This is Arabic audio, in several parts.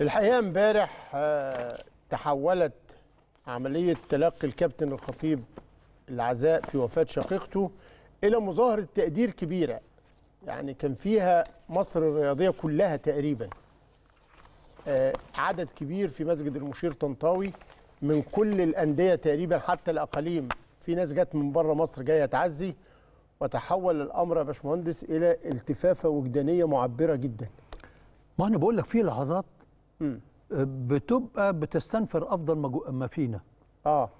الحقيقه امبارح آه، تحولت عمليه تلقي الكابتن الخطيب العزاء في وفاه شقيقته الى مظاهره تقدير كبيره يعني كان فيها مصر الرياضيه كلها تقريبا آه، عدد كبير في مسجد المشير طنطاوي من كل الانديه تقريبا حتى الاقاليم في ناس جت من بره مصر جايه تعزي وتحول الامر يا باشمهندس الى التفافه وجدانيه معبره جدا ما انا بقول لك في لحظات بتبقى بتستنفر افضل ما فينا اه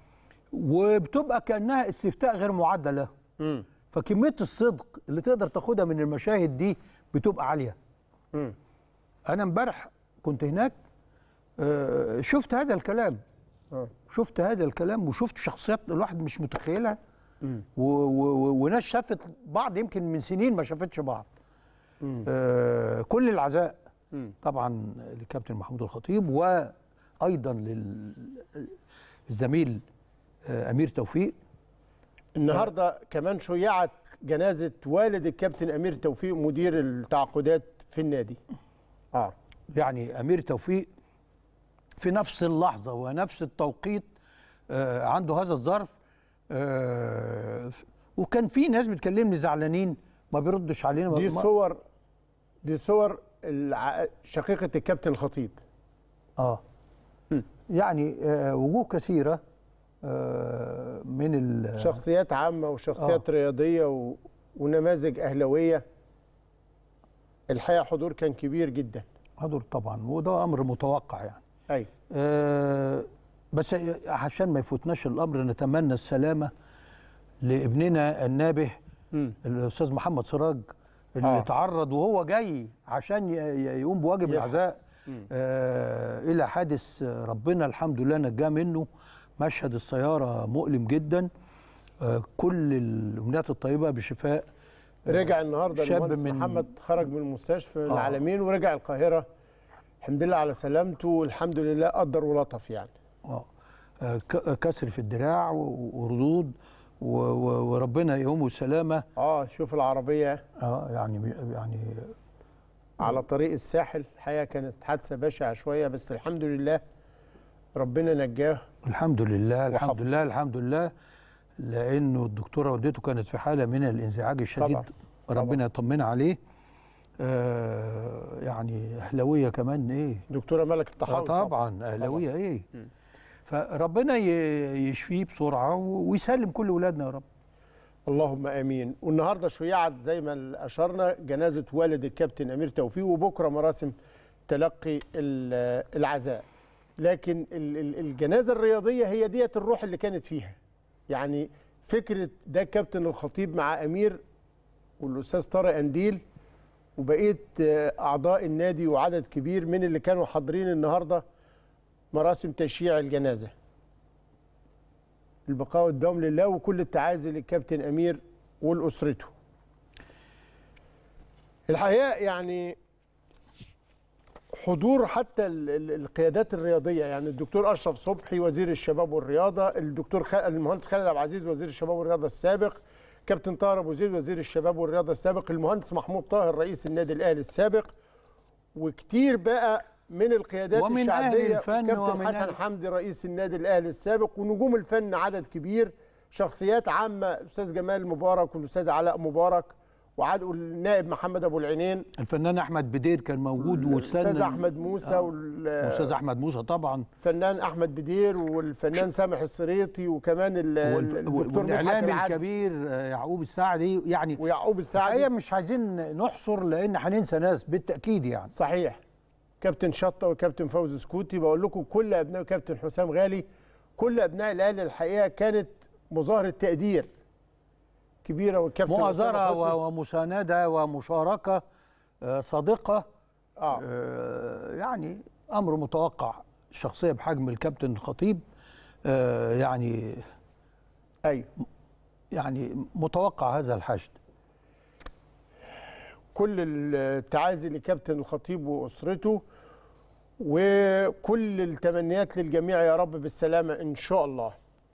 وبتبقى كانها استفتاء غير معدله م. فكميه الصدق اللي تقدر تاخدها من المشاهد دي بتبقى عاليه م. انا امبارح كنت هناك آه، شفت هذا الكلام آه. شفت هذا الكلام وشفت شخصيات الواحد مش متخيلها وناس شافت بعض يمكن من سنين ما شافتش بعض آه كل العزاء طبعا للكابتن محمود الخطيب وايضا للزميل آه، امير توفيق النهارده كمان شيعت جنازه والد الكابتن امير توفيق مدير التعاقدات في النادي اه يعني امير توفيق في نفس اللحظه ونفس التوقيت آه عنده هذا الظرف آه وكان في ناس بتكلمني زعلانين ما بيردش علينا دي صور دي صور شقيقه الكابتن الخطيب اه م. يعني آه، وجوه كثيره آه، من شخصيات عامه وشخصيات آه. رياضيه و... ونماذج اهلاويه الحقيقه حضور كان كبير جدا حضور طبعا وده امر متوقع يعني ايوه آه بس عشان ما يفوتناش الامر نتمنى السلامه لابننا النابه الاستاذ محمد سراج آه. اللي آه. اتعرض وهو جاي عشان يقوم بواجب العزاء آه الى حادث ربنا الحمد لله نجاه منه مشهد السياره مؤلم جدا آه كل الامنيات الطيبه بشفاء آه، رجع النهارده المهندس من محمد خرج من المستشفى آه. العالمين ورجع القاهره الحمد لله على سلامته والحمد لله قدر ولطف يعني اه, آه، كسر في الدراع وردود وربنا يقوم سلامه اه شوف العربيه اه يعني يعني على طريق الساحل الحقيقه كانت حادثه بشعه شويه بس الحمد لله ربنا نجاه الحمد لله الحمد لله الحمد لله لانه الدكتوره والدته كانت في حاله من الانزعاج الشديد طبعا. ربنا يطمن عليه آه يعني اهلاويه كمان ايه دكتوره ملك الطحاوي آه، طبعا اهلاويه ايه م. فربنا يشفيه بسرعه ويسلم كل اولادنا يا رب اللهم امين والنهارده شيعت زي ما اشرنا جنازه والد الكابتن امير توفيق وبكره مراسم تلقي العزاء لكن الجنازه الرياضيه هي ديت الروح اللي كانت فيها يعني فكره ده كابتن الخطيب مع امير والاستاذ طارق انديل وبقيه اعضاء النادي وعدد كبير من اللي كانوا حاضرين النهارده مراسم تشييع الجنازة البقاء والدوام لله وكل التعازي للكابتن أمير والأسرته الحقيقة يعني حضور حتى القيادات الرياضيه يعني الدكتور اشرف صبحي وزير الشباب والرياضه الدكتور المهندس خالد عبد العزيز وزير الشباب والرياضه السابق كابتن طاهر ابو زيد وزير الشباب والرياضه السابق المهندس محمود طاهر رئيس النادي الاهلي السابق وكتير بقى من القيادات ومن الشعبيه كابتن حسن حمدي رئيس النادي الاهلي السابق ونجوم الفن عدد كبير شخصيات عامه الاستاذ جمال مبارك والاستاذ علاء مبارك وعاد النائب محمد ابو العينين الفنان احمد بدير كان موجود والاستاذ احمد موسى آه والاستاذ احمد موسى طبعا الفنان احمد بدير والفنان سامح السريطي وكمان الدكتور والاعلامي الكبير آه، يعقوب السعدي يعني ويعقوب السعدي مش عايزين نحصر لان هننسى ناس بالتاكيد يعني صحيح كابتن شطه وكابتن فوزي سكوتي بقول لكم كل ابناء كابتن حسام غالي كل ابناء الاهلي الحقيقه كانت مظاهره تقدير كبيره والكابتن مؤازره ومسانده ومشاركه آه، صادقه آه. آه. يعني امر متوقع شخصيه بحجم الكابتن الخطيب آه، يعني ايوه يعني متوقع هذا الحشد كل التعازي لكابتن الخطيب واسرته وكل التمنيات للجميع يا رب بالسلامه ان شاء الله